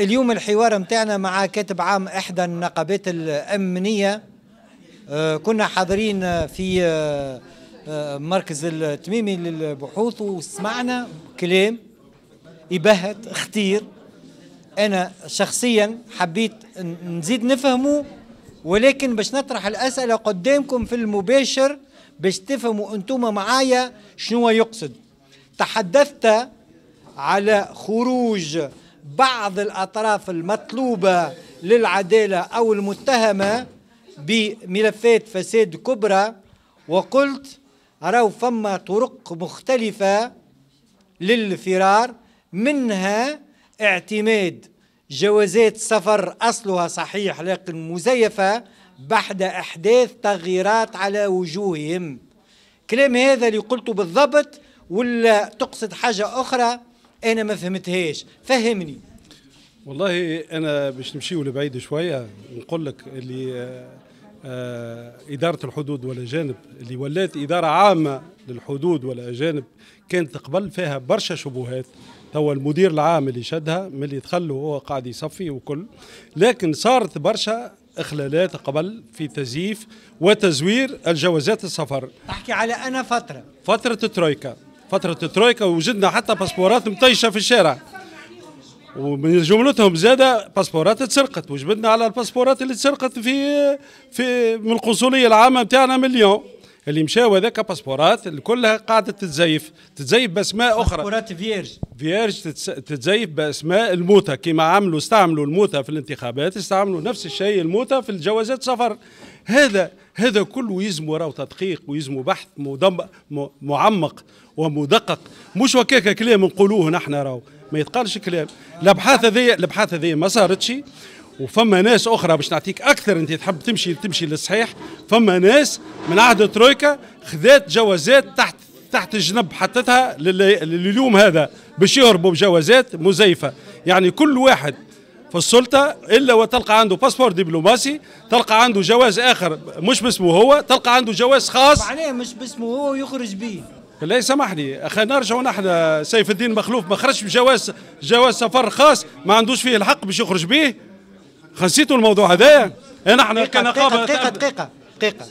اليوم الحوار متاعنا مع كاتب عام احدى النقابات الامنيه آه، كنا حاضرين في آه، آه، مركز التميمي للبحوث وسمعنا كلام يبهت خطير انا شخصيا حبيت نزيد نفهمه ولكن باش نطرح الاسئله قدامكم في المباشر باش تفهموا انتم معايا شنو يقصد تحدثت على خروج بعض الأطراف المطلوبة للعدالة أو المتهمة بملفات فساد كبرى وقلت راهو فما طرق مختلفة للفرار منها اعتماد جوازات سفر أصلها صحيح لكن مزيفة بعد أحداث تغييرات على وجوههم كلام هذا اللي قلته بالضبط ولا تقصد حاجة أخرى انا ما فهمتهاش فهمني والله انا باش نمشيو لبعيد شويه نقول لك اللي آه، آه، إدارة الحدود والأجانب اللي ولات إدارة عامة للحدود والأجانب كانت قبل فيها برشا شبهات توا المدير العام اللي شدها ملي تخلوا هو قاعد يصفي وكل لكن صارت برشا إخلالات قبل في تزييف وتزوير الجوازات السفر تحكي على أنا فترة فترة ترويكا فترة الترويكا وجدنا حتى باسبورات مطيشة في الشارع ومن جملتهم زادة باسبورات تسرقت وجبدنا على الباسبورات اللي تسرقت في في من القنصلية العامة بتاعنا مليون اللي مشاو هذاك باسبورات كلها قاعده تتزيف تتزيف باسماء اخرى باسبورات فيرج فيرج تتزيف باسماء الموتى كما عملوا استعملوا الموتى في الانتخابات استعملوا نفس الشيء الموتى في الجوازات سفر هذا هذا كله يزمو راهو تدقيق ويزمو بحث معمق ومدقق مش وكاك كلام نقولوه نحن راهو ما يتقالش كلام الابحاث هذه الابحاث هذه ما صارتش وفما ناس اخرى باش نعطيك اكثر انت تحب تمشي تمشي للصحيح فما ناس من عهد ترويكا خذات جوازات تحت تحت الجنب حطتها لليوم هذا باش يهربوا بجوازات مزيفه يعني كل واحد في السلطه الا وتلقى عنده باسبور دبلوماسي تلقى عنده جواز اخر مش باسمه هو تلقى عنده جواز خاص معناه مش باسمه هو ويخرج به لا سامحني اخي نرجع نحن سيف الدين مخلوف ما خرجش بجواز جواز سفر خاص ما عندوش فيه الحق باش يخرج به خسيتوا الموضوع هذايا انا إيه، احنا كنقابه دقيقه دقيقه دقيقه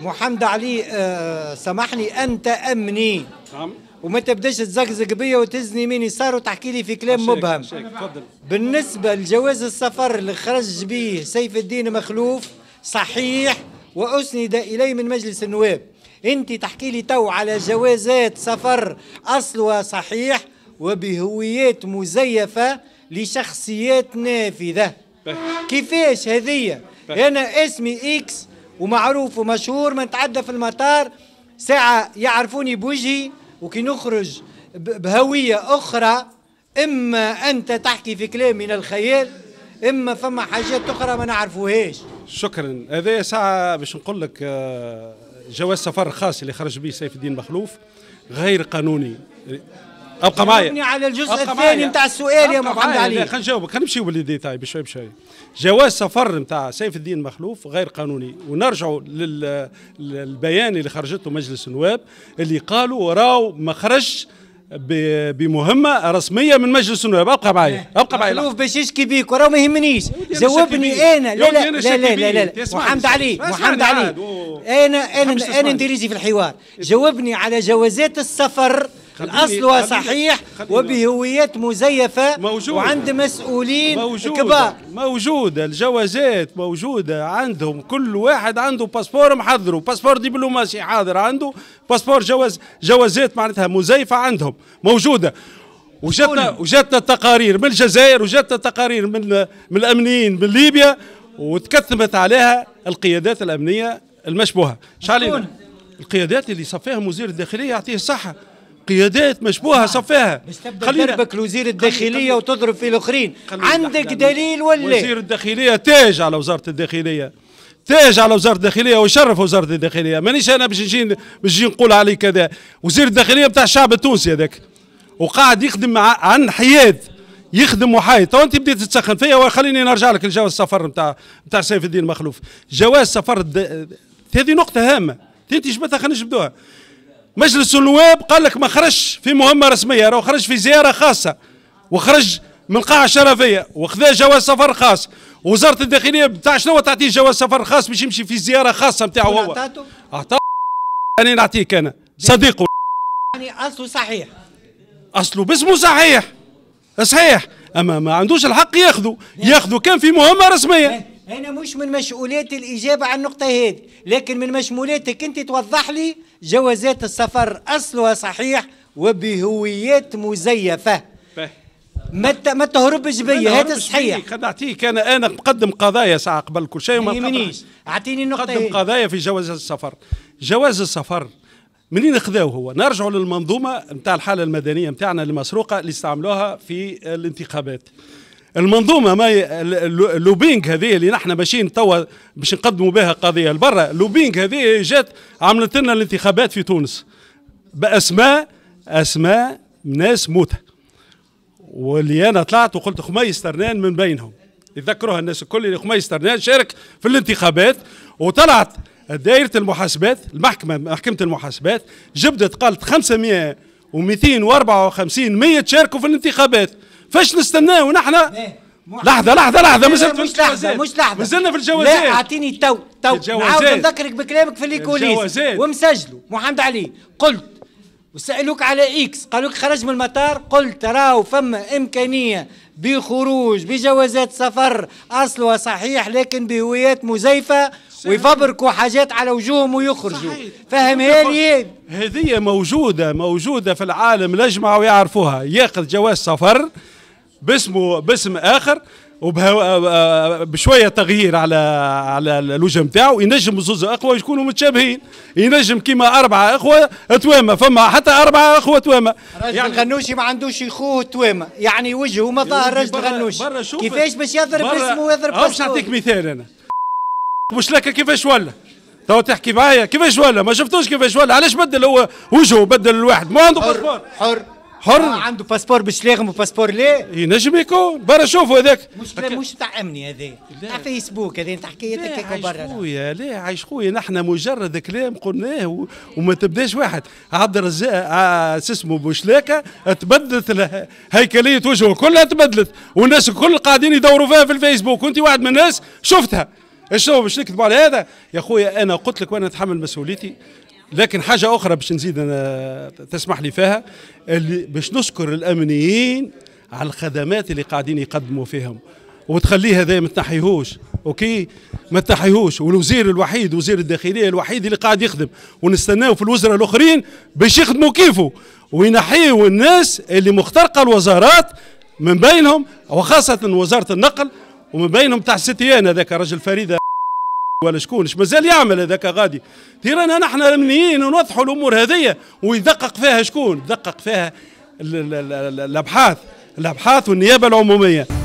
محمد علي آه سامحني انت امني نعم وما تبداش تزقزق بيا وتهزني من يسار وتحكي لي في كلام مبهم بالنسبه لجواز السفر اللي خرج به سيف الدين مخلوف صحيح واسند اليه من مجلس النواب انت تحكي لي تو على جوازات سفر اصلها صحيح وبهويات مزيفه لشخصيات نافذه كيفاش هذية أنا اسمي إكس ومعروف ومشهور نتعدى في المطار ساعة يعرفوني بوجهي وكي نخرج بهوية أخرى إما أنت تحكي في كلام من الخيال إما فما حاجات أخرى ما نعرفوهاش شكرا هذا ساعة باش نقول لك آه، جواز سفر خاص اللي خرج به سيف الدين مخلوف غير قانوني ابقى معايا على الجزء الثاني نتاع السؤال يا محمد علي خلينا نجاوبك خلينا نمشيو بالديتاي بشوي بشوي جواز سفر نتاع سيف الدين مخلوف غير قانوني ونرجعوا للبيان اللي خرجته مجلس النواب اللي قالوا راو ما خرجش بمهمه رسميه من مجلس النواب ابقى معايا ابقى معايا مخلوف باش يشكي بيك وراه ما يهمنيش جاوبني انا لا لا لا لا, لا, لا, محمد علي محمد علي انا انا انا نديريزي في الحوار جاوبني على جوازات السفر الأصل هو صحيح وبهويات مزيفة موجودة وعند مسؤولين موجودة كبار موجودة الجوازات موجودة عندهم كل واحد عنده باسبور محضره باسبور دبلوماسي حاضر عنده باسبور جواز جوازات معناتها مزيفة عندهم موجودة وجاتنا وجاتنا تقارير من الجزائر وجاتنا تقارير من من الامنيين من ليبيا وتكثمت عليها القيادات الامنيه المشبوهه شعلينا القيادات اللي صفاها وزير الداخليه يعطيه الصحه قيادات مشبوهه نعم. صفاها مش تبدا لوزير الداخليه وتضرب في الاخرين عندك يعني دليل ولا وزير الداخليه تاج على وزاره الداخليه تاج على وزاره الداخليه ويشرف وزاره الداخليه مانيش انا باش نجي باش نجي نقول عليه كذا وزير الداخليه بتاع الشعب التونسي هذاك وقاعد يخدم عن حياد يخدم محايد تو انت بديت تسخن فيا وخليني نرجع لك لجواز السفر نتاع نتاع سيف الدين مخلوف جواز سفر هذه نقطه هامه انت جبتها خلينا نجبدوها مجلس النواب قال لك ما خرجش في مهمه رسميه راه خرج في زياره خاصه وخرج من قاعه شرفيه وخذا جواز سفر خاص وزاره الداخليه بتاع شنو تعطيه جواز سفر خاص باش يمشي في زياره خاصه نتاعه هو اعطاه انا نعطيك انا صديقه يعني اصله صحيح اصله باسمه صحيح صحيح اما ما عندوش الحق ياخذه ياخذه كان في مهمه رسميه أنا مش من مسؤوليتي الإجابة عن النقطة هذه لكن من مشموليتك أنت توضح لي جوازات السفر أصلها صحيح وبهويات مزيفة ما ما تهربش بيا هذا صحيح اعطيك انا انا مقدم قضايا ساعه قبل كل شيء ما يهمنيش اعطيني النقطه مقدم هي. قضايا في جواز السفر جواز السفر منين خذاو هو نرجعوا للمنظومه نتاع الحاله المدنيه نتاعنا المسروقه اللي استعملوها في الانتخابات المنظومه ما اللوبينغ هذه اللي نحن ماشيين توا باش نقدموا بها قضيه لبرا اللوبينغ هذه جات عملت لنا الانتخابات في تونس باسماء اسماء ناس موته واللي انا طلعت وقلت خميس ترنان من بينهم يتذكروها الناس الكل اللي خميس ترنان شارك في الانتخابات وطلعت دائرة المحاسبات المحكمة محكمة المحاسبات جبدت قالت 500 و 254 100 تشاركوا في الانتخابات فاش نستناه ونحن لحظة لحظة لحظة لحظه مش لحظة مش لحظة مازلنا في الجوازات لا اعطيني تو تو عاود نذكرك بكلامك في ليكوليس ومسجله محمد علي قلت وسالوك على اكس قالوك خرج من المطار قلت راهو فما امكانيه بخروج بجوازات سفر اصلها صحيح لكن بهويات مزيفه ويفبركوا حاجات على وجوههم ويخرجوا فهمها لي هذه موجوده موجوده في العالم لجمعوا ويعرفوها ياخذ جواز سفر باسمه باسم اخر آه، آه، بشويه تغيير على على الوجه نتاعو ينجم زوز اخوه يكونوا متشابهين ينجم كيما اربعه اخوه توامه فما حتى اربعه اخوه توامه يعني الغنوشي ما عندوش اخوه توامه يعني وجهه ما ظاهر راجل غنوشي كيفاش باش يضرب اسمه ويضرب باش نعطيك مثال انا مش لك كيفاش ولا تو تحكي معايا كيفاش ولا ما شفتوش كيفاش ولا علاش بدل هو وجهه بدل الواحد ما عنده حر, حر. حر آه عنده باسبور باش لاغم وباسبور لا ينجم يكون برا شوفوا هذاك مش مش تاع امني هذا تاع فيسبوك هذا تاع حكايتك هكا برا عايش خويا لا عايش خويا نحن مجرد كلام قلناه و... وما تبداش واحد عبد الرزاق آه، شو اسمه بوشلاكه تبدلت له... هيكليه وجهه كلها تبدلت والناس الكل قاعدين يدوروا فيها في الفيسبوك وانت واحد من الناس شفتها شنو باش نكذبوا على هذا يا خويا انا قلت لك وانا اتحمل مسؤوليتي لكن حاجة أخرى باش نزيد أنا تسمح لي فيها اللي باش نشكر الأمنيين على الخدمات اللي قاعدين يقدموا فيهم وتخليه هذا ما تنحيهوش اوكي ما تنحيهوش والوزير الوحيد وزير الداخليه الوحيد اللي قاعد يخدم ونستناو في الوزراء الاخرين باش يخدموا كيفه وينحيوا الناس اللي مخترقه الوزارات من بينهم وخاصه وزاره النقل ومن بينهم تاع الستيان هذاك رجل فريده ولا شكونش مازال يعمل هذاك غادي تيرانا نحن منين نوضحوا الامور هذيا ويدقق فيها شكون دقق فيها الابحاث الابحاث والنيابه العموميه